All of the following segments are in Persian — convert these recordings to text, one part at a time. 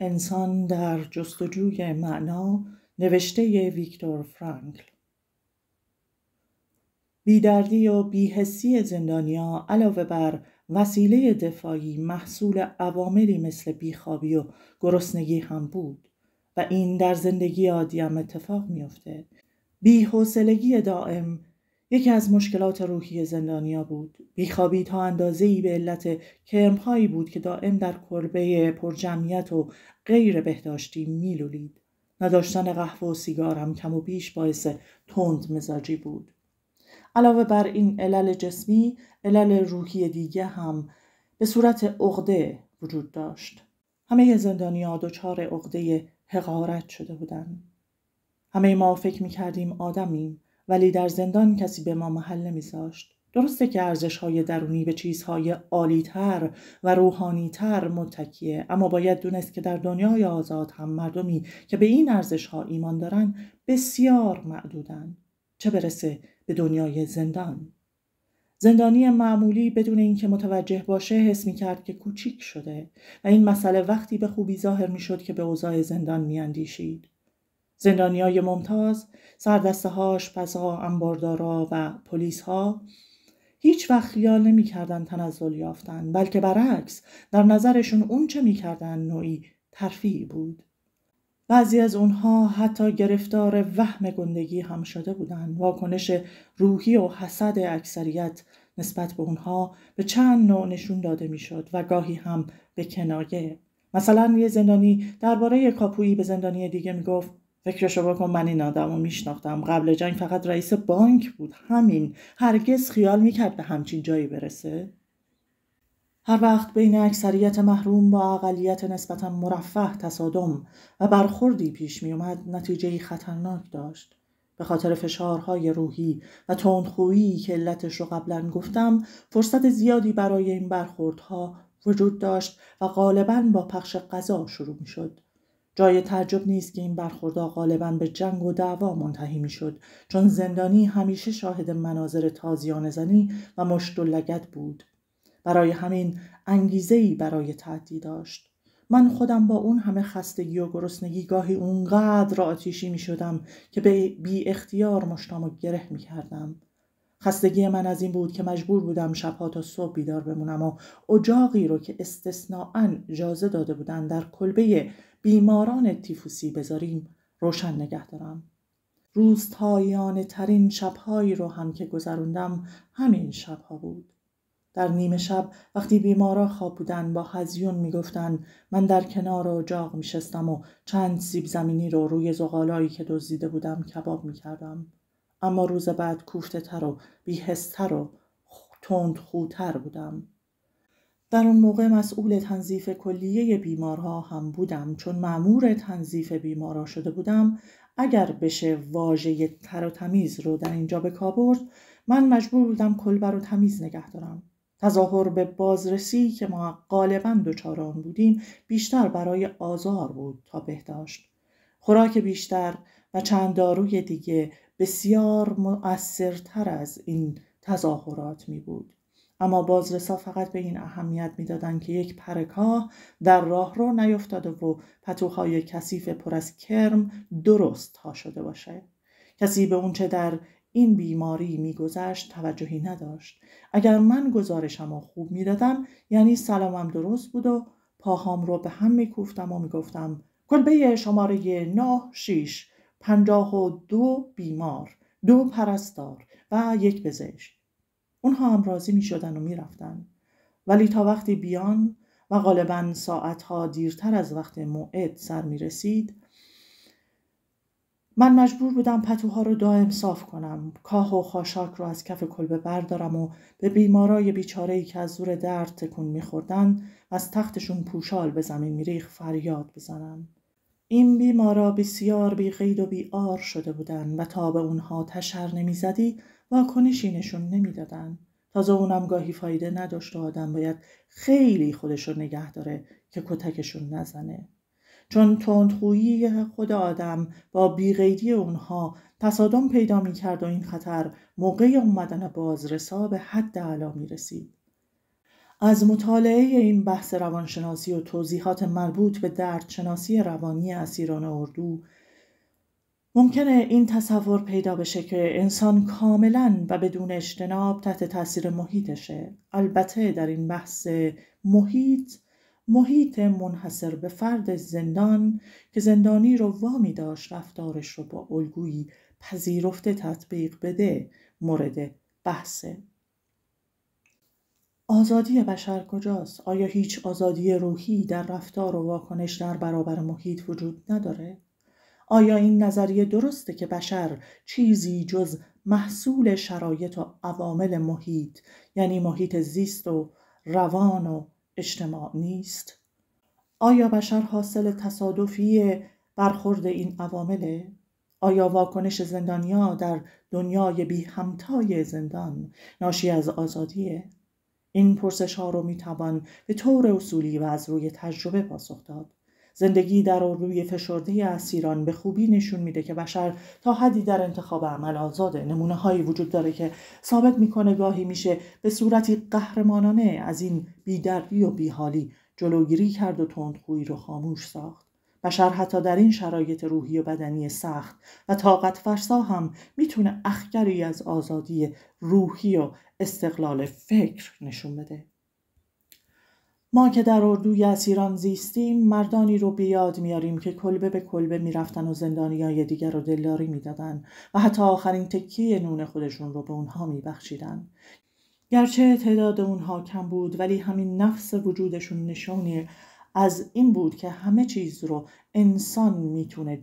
انسان در جستجوی معنا نوشته ویکتور فرانکل بیدردی و بیحسی زندانیا علاوه بر وسیله دفاعی محصول عواملی مثل بیخوابی و گرسنگی هم بود و این در زندگی عادی هم اتفاق میافته بیحوصلگی دائم یکی از مشکلات روحی زندانیا بود بیخوابی تا اندازه ای به علت کرمهایی بود که دائم در کربه پرجمعیت و غیر بهداشتی میلولید نداشتن قهوه و سیگار هم کم و بیش باعث تند مزاجی بود علاوه بر این علل جسمی علل روحی دیگه هم به صورت عقده وجود داشت همه زندانیا دچار عقده حقارت شده بودند همه ما فکر میکردیم آدمیم ولی در زندان کسی به ما محل نمیذاشت درسته که ارزش های درونی به چیزهای عالیتر و روحانیتر متکیه اما باید دونست که در دنیای آزاد هم مردمی که به این ارزش ها ایمان دارن بسیار معدودن چه برسه به دنیای زندان زندانی معمولی بدون اینکه متوجه باشه حس می کرد که کوچیک شده و این مسئله وقتی به خوبی ظاهر می شد که به اوضاع زندان می اندیشید. زندانی های ممتاز، سردسته ها، شپزها، انباردارا و پلیس ها هیچ وقت خیال نمی کردن تنزل یافتن بلکه برعکس در نظرشون اون چه می کردن نوعی ترفیعی بود. بعضی از اونها حتی گرفتار وهم گندگی هم شده بودند واکنش روحی و حسد اکثریت نسبت به اونها به چند نوع نشون داده میشد و گاهی هم به کنایه مثلا یه زندانی درباره کاپویی به زندانی دیگه میگفت فکرشو بکن من این آدم رو میشناختم قبل جنگ فقط رئیس بانک بود همین هرگز خیال میکرد به همچین جایی برسه هر وقت بین اکثریت محروم با اقلیت نسبتا مرفه تصادم و برخوردی پیش میومد نتیجه خطرناک داشت به خاطر فشارهای روحی و تندخویی که علتش رو قبلا گفتم فرصت زیادی برای این برخوردها وجود داشت و غالبا با پخش غذا شروع میشد جای تعجب نیست که این برخوردها غالبا به جنگ و دعوا منتهی شد چون زندانی همیشه شاهد مناظر تازیان زنی و مشت و لگت بود برای همین ای برای تعدی داشت من خودم با اون همه خستگی و گرسنگی گاهی اونقدر آتیشی می شدم که به بی اختیار مشتام و گره می کردم. خستگی من از این بود که مجبور بودم شبها تا صبح بیدار بمونم و اجاقی رو که استثناعا اجازه داده بودن در کلبه بیماران تیفوسی بذاریم روشن نگه دارم تایانه ترین شبهایی رو هم که گذروندم همین شبها بود در نیمه شب وقتی بیمارا خواب بودن با هزیون میگفتن من در کنار اجاق شستم و چند سیب زمینی رو روی زغالایی که دزدیده بودم کباب میکردم اما روز بعد کوفته تر و بیهستر و تند خوتر بودم. در اون موقع مسئول تنظیف کلیه بیمارها هم بودم چون معمور تنظیف بیمارها شده بودم اگر بشه واژه تر و تمیز رو در اینجا به من مجبور بودم کلبر رو تمیز نگه دارم تظاهر به بازرسی که ما غالبا دچار آن بودیم بیشتر برای آزار بود تا بهداشت خوراک بیشتر و چند داروی دیگه بسیار مؤثرتر از این تظاهرات می بود. اما بازرسا فقط به این اهمیت میدادند که یک پرکاه در راه رو نیفتاده و پتوهای کثیف پر از کرم درست تا شده باشه کسی به اونچه در این بیماری میگذشت توجهی نداشت اگر من گزارشم رو خوب میدادم یعنی سلامم درست بود و پاهام رو به هم میکوفتم و میگفتم کلبه شماره نه شیش پنجاه و دو بیمار دو پرستار و یک پزشک اونها هم راضی می شدن و می ولی تا وقتی بیان و غالبا ساعتها دیرتر از وقت موعد سر می رسید من مجبور بودم پتوها رو دائم صاف کنم کاه و خاشاک رو از کف کلبه بردارم و به بیمارای بیچاره که از زور درد تکون میخوردن از تختشون پوشال به زمین میریخ فریاد بزنم این بیمارا بسیار بی قید و بی شده بودند و تا به اونها تشر نمیزدی واکنشی نشون نمیدادن، تازه اونم گاهی فایده نداشت و آدم باید خیلی خودش رو نگه داره که کتکشون نزنه چون تندخویی خود آدم با بیقیدی اونها تصادم پیدا می و این خطر موقع اومدن بازرسا به حد علا می رسید. از مطالعه این بحث روانشناسی و توضیحات مربوط به دردشناسی روانی اسیران اردو ممکنه این تصور پیدا بشه که انسان کاملا و بدون اجتناب تحت تاثیر محیطشه البته در این بحث محیط محیط منحصر به فرد زندان که زندانی رو وامی داشت رفتارش رو با الگویی پذیرفته تطبیق بده مورد بحثه آزادی بشر کجاست؟ آیا هیچ آزادی روحی در رفتار و واکنش در برابر محیط وجود نداره؟ آیا این نظریه درسته که بشر چیزی جز محصول شرایط و عوامل محیط یعنی محیط زیست و روان و اجتماع نیست؟ آیا بشر حاصل تصادفی برخورد این عوامله؟ آیا واکنش زندانیا در دنیای بی همتای زندان ناشی از آزادیه؟ این پرسش ها رو میتوان به طور اصولی و از روی تجربه پاسخ داد زندگی در اردوی فشرده اسیران به خوبی نشون میده که بشر تا حدی در انتخاب عمل آزاده نمونه هایی وجود داره که ثابت میکنه گاهی میشه به صورتی قهرمانانه از این بیدردی و بیحالی جلوگیری کرد و تندخویی رو خاموش ساخت بشر حتی در این شرایط روحی و بدنی سخت و طاقت فرسا هم میتونه اخگری از آزادی روحی و استقلال فکر نشون بده ما که در اردوی اسیران زیستیم مردانی رو بیاد میاریم که کلبه به کلبه میرفتن و های دیگر رو دلداری میدادن و حتی آخرین تکیه نون خودشون رو به اونها میبخشیدن گرچه تعداد اونها کم بود ولی همین نفس وجودشون نشانی از این بود که همه چیز رو انسان میتونه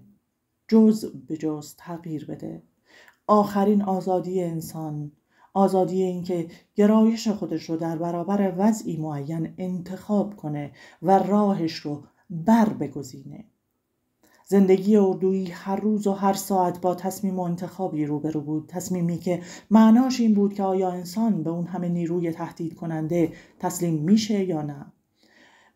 جز به جز تغییر بده آخرین آزادی انسان آزادی اینکه گرایش خودش رو در برابر وضعی معین انتخاب کنه و راهش رو بر بگزینه زندگی اردویی هر روز و هر ساعت با تصمیم و انتخابی روبرو بود تصمیمی که معناش این بود که آیا انسان به اون همه نیروی تهدید کننده تسلیم میشه یا نه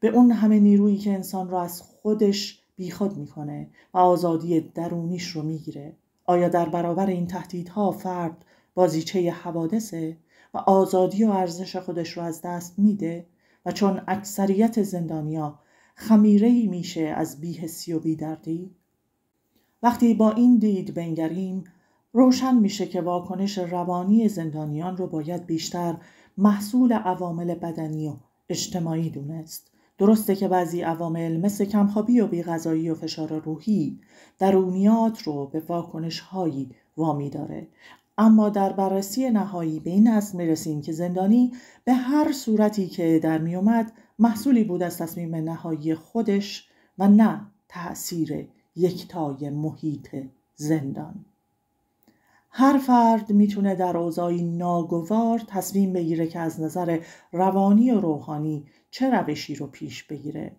به اون همه نیرویی که انسان را از خودش بیخود میکنه و آزادی درونیش رو میگیره آیا در برابر این تهدیدها فرد بازیچه حوادثه و آزادی و ارزش خودش رو از دست میده و چون اکثریت زندانیا خمیره میشه از بیهسی و بیدردی وقتی با این دید بنگریم روشن میشه که واکنش روانی زندانیان رو باید بیشتر محصول عوامل بدنی و اجتماعی دونست درسته که بعضی عوامل مثل کمخوابی و بیغذایی و فشار روحی درونیات رو به واکنش هایی وامی داره اما در بررسی نهایی به این می میرسیم که زندانی به هر صورتی که در میومد محصولی بود از تصمیم نهایی خودش و نه تأثیر یکتای محیط زندان هر فرد میتونه در اوضاعی ناگوار تصمیم بگیره که از نظر روانی و روحانی چه روشی رو پیش بگیره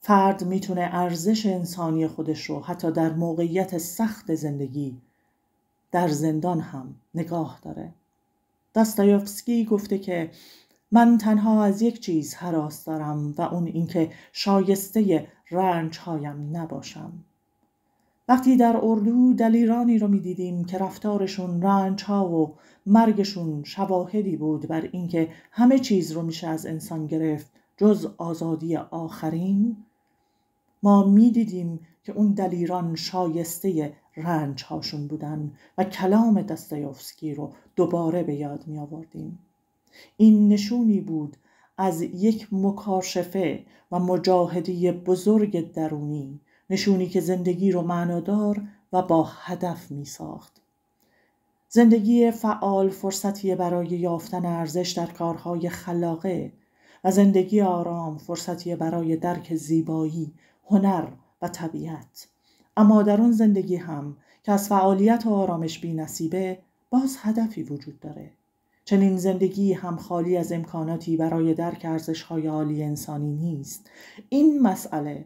فرد میتونه ارزش انسانی خودش رو حتی در موقعیت سخت زندگی در زندان هم نگاه داره داستایوفسکی گفته که من تنها از یک چیز حراس دارم و اون اینکه شایسته رنج هایم نباشم وقتی در اردو دلیرانی رو میدیدیم که رفتارشون رنج ها و مرگشون شواهدی بود بر اینکه همه چیز رو میشه از انسان گرفت جز آزادی آخرین ما میدیدیم که اون دلیران شایسته رنج هاشون بودن و کلام دستایوفسکی رو دوباره به یاد می آوردیم. این نشونی بود از یک مکاشفه و مجاهده بزرگ درونی نشونی که زندگی رو معنادار و با هدف می ساخت. زندگی فعال فرصتی برای یافتن ارزش در کارهای خلاقه و زندگی آرام فرصتی برای درک زیبایی، هنر و طبیعت. اما در اون زندگی هم که از فعالیت و آرامش بی نصیبه باز هدفی وجود داره. چنین زندگی هم خالی از امکاناتی برای درک های عالی انسانی نیست. این مسئله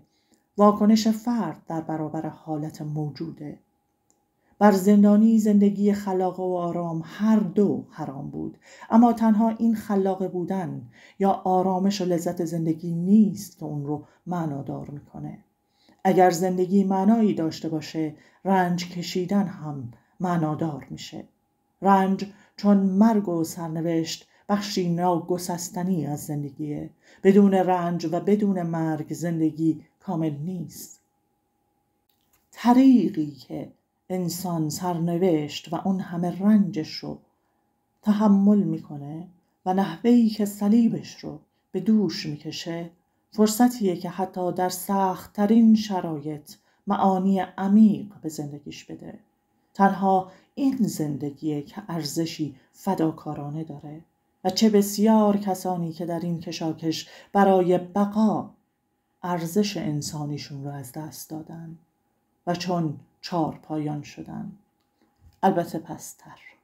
واکنش فرد در برابر حالت موجوده بر زندانی زندگی خلاقه و آرام هر دو حرام بود اما تنها این خلاقه بودن یا آرامش و لذت زندگی نیست که اون رو معنادار میکنه اگر زندگی معنایی داشته باشه رنج کشیدن هم معنادار میشه رنج چون مرگ و سرنوشت بخشی ناگسستنی از زندگیه بدون رنج و بدون مرگ زندگی کامل نیست طریقی که انسان سرنوشت و اون همه رنجش رو تحمل میکنه و نحوهی که صلیبش رو به دوش میکشه فرصتیه که حتی در سختترین شرایط معانی عمیق به زندگیش بده تنها این زندگیه که ارزشی فداکارانه داره و چه بسیار کسانی که در این کشاکش برای بقا ارزش انسانیشون رو از دست دادن و چون چار پایان شدن البته پستر